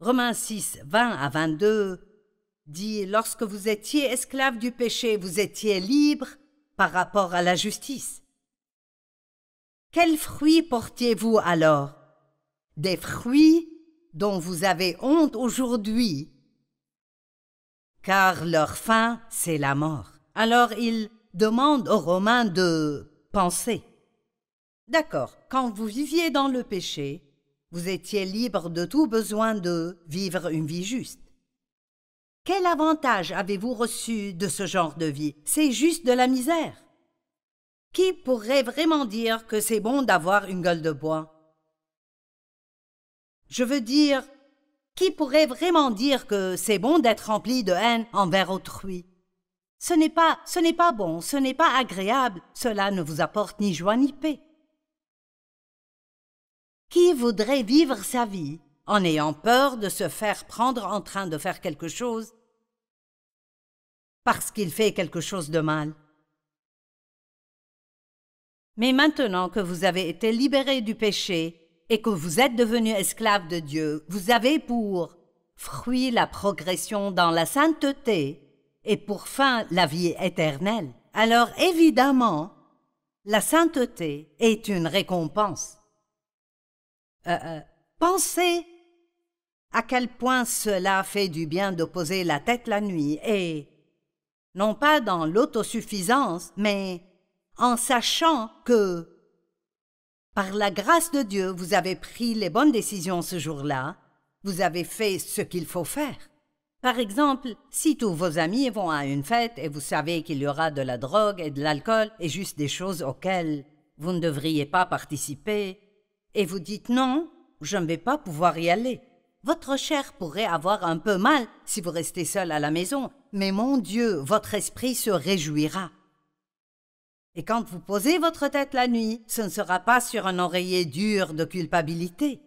Romains 6, 20 à 22 dit Lorsque vous étiez esclave du péché, vous étiez libre par rapport à la justice. Quels fruits portiez-vous alors Des fruits dont vous avez honte aujourd'hui, car leur fin, c'est la mort. Alors il demande aux Romains de penser. D'accord, quand vous viviez dans le péché, vous étiez libre de tout besoin de vivre une vie juste. Quel avantage avez-vous reçu de ce genre de vie C'est juste de la misère. Qui pourrait vraiment dire que c'est bon d'avoir une gueule de bois Je veux dire, qui pourrait vraiment dire que c'est bon d'être rempli de haine envers autrui Ce n'est pas, ce n'est pas bon, ce n'est pas agréable, cela ne vous apporte ni joie ni paix. Qui voudrait vivre sa vie en ayant peur de se faire prendre en train de faire quelque chose parce qu'il fait quelque chose de mal Mais maintenant que vous avez été libéré du péché et que vous êtes devenu esclave de Dieu, vous avez pour fruit la progression dans la sainteté et pour fin la vie éternelle. Alors évidemment, la sainteté est une récompense. Euh, euh, pensez à quel point cela fait du bien de poser la tête la nuit et, non pas dans l'autosuffisance, mais en sachant que, par la grâce de Dieu, vous avez pris les bonnes décisions ce jour-là, vous avez fait ce qu'il faut faire. Par exemple, si tous vos amis vont à une fête et vous savez qu'il y aura de la drogue et de l'alcool et juste des choses auxquelles vous ne devriez pas participer, et vous dites non, je ne vais pas pouvoir y aller. Votre chair pourrait avoir un peu mal si vous restez seul à la maison, mais mon Dieu, votre esprit se réjouira. Et quand vous posez votre tête la nuit, ce ne sera pas sur un oreiller dur de culpabilité.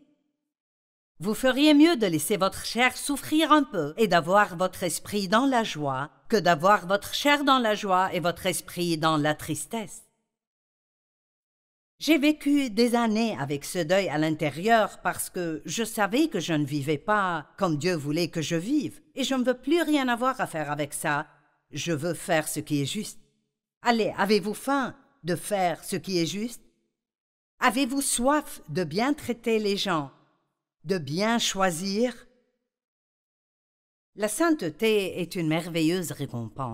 Vous feriez mieux de laisser votre chair souffrir un peu et d'avoir votre esprit dans la joie que d'avoir votre chair dans la joie et votre esprit dans la tristesse. J'ai vécu des années avec ce deuil à l'intérieur parce que je savais que je ne vivais pas comme Dieu voulait que je vive, et je ne veux plus rien avoir à faire avec ça. Je veux faire ce qui est juste. Allez, avez-vous faim de faire ce qui est juste Avez-vous soif de bien traiter les gens, de bien choisir La sainteté est une merveilleuse récompense.